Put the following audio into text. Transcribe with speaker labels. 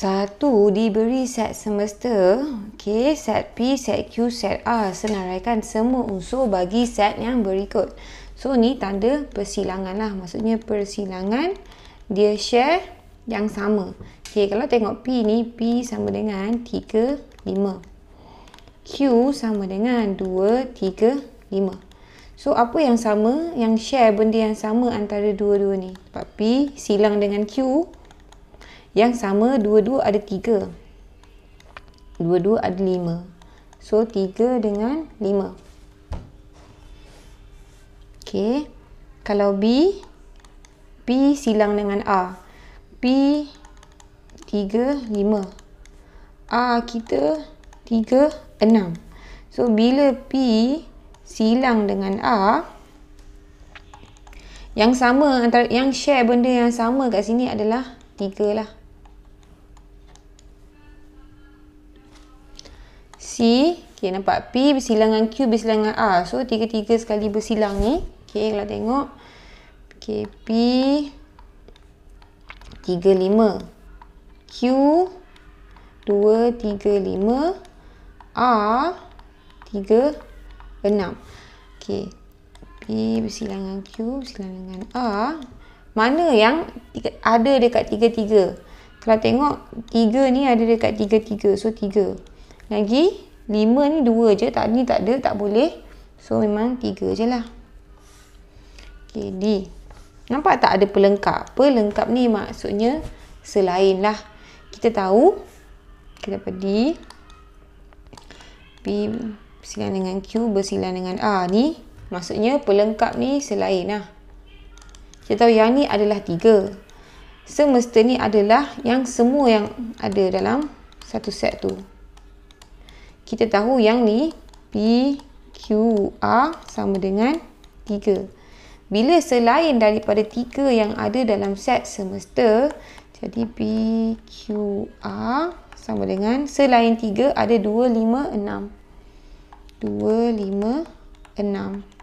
Speaker 1: Satu diberi set semesta, k, set P, set Q, set R. Senaraikan semua unsur bagi set yang berikut. So ni tanda persilangan lah. Maksudnya persilangan dia share yang sama. Okay, kalau tengok P ni, P sama dengan 3, 5. Q sama dengan 2, 3, 5. So apa yang sama, yang share benda yang sama antara dua-dua ni. Sebab P silang dengan Q, yang sama dua-dua ada tiga, dua-dua ada lima, so tiga dengan lima, ok kalau B B silang dengan A B tiga lima, A kita tiga enam, so bila P silang dengan A yang sama antara yang share benda yang sama kat sini adalah tiga lah C Okay nampak P bersilang dengan Q bersilang dengan R So tiga-tiga sekali bersilang ni Okay kalau tengok Okay P Tiga lima Q Dua tiga lima R Tiga Enam Okay P bersilang dengan Q bersilang dengan R Mana yang tiga, ada dekat tiga-tiga kalau tengok, tiga ni ada dekat tiga tiga, So, tiga. Lagi 5 ni 2 je. Tak ni tak ada, tak boleh. So memang 3 je lah. Okay, D. Nampak tak ada pelengkap? Pelengkap ni maksudnya selain lah. Kita tahu. Kita dapat D. B bersilang dengan Q bersilang dengan A ni. Maksudnya pelengkap ni selain lah. Kita tahu yang ni adalah 3. Semester ni adalah yang semua yang ada dalam satu set tu kita tahu yang ni p q a sama dengan 3. Bila selain daripada 3 yang ada dalam set semesta, jadi p q a sama dengan selain 3 ada 2, 5, 6. 2, 5, 6.